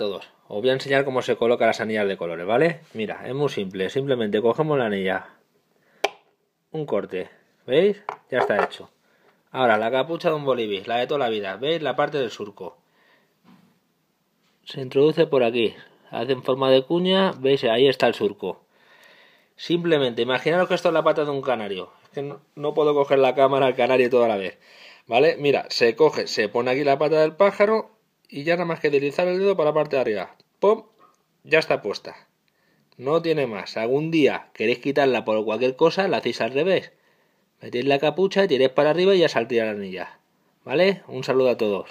todos. Os voy a enseñar cómo se coloca las anillas de colores, ¿vale? Mira, es muy simple. Simplemente cogemos la anilla. Un corte. ¿Veis? Ya está hecho. Ahora, la capucha de un bolivis, la de toda la vida. ¿Veis? La parte del surco. Se introduce por aquí. hace en forma de cuña. ¿Veis? Ahí está el surco. Simplemente, imaginaros que esto es la pata de un canario. que no, no puedo coger la cámara al canario toda la vez. ¿Vale? Mira, se coge, se pone aquí la pata del pájaro y ya nada más que deslizar el dedo para la parte de arriba. ¡Pum! Ya está puesta. No tiene más. Algún día queréis quitarla por cualquier cosa, la hacéis al revés. Metéis la capucha, tiréis para arriba y ya saldría la anilla. ¿Vale? Un saludo a todos.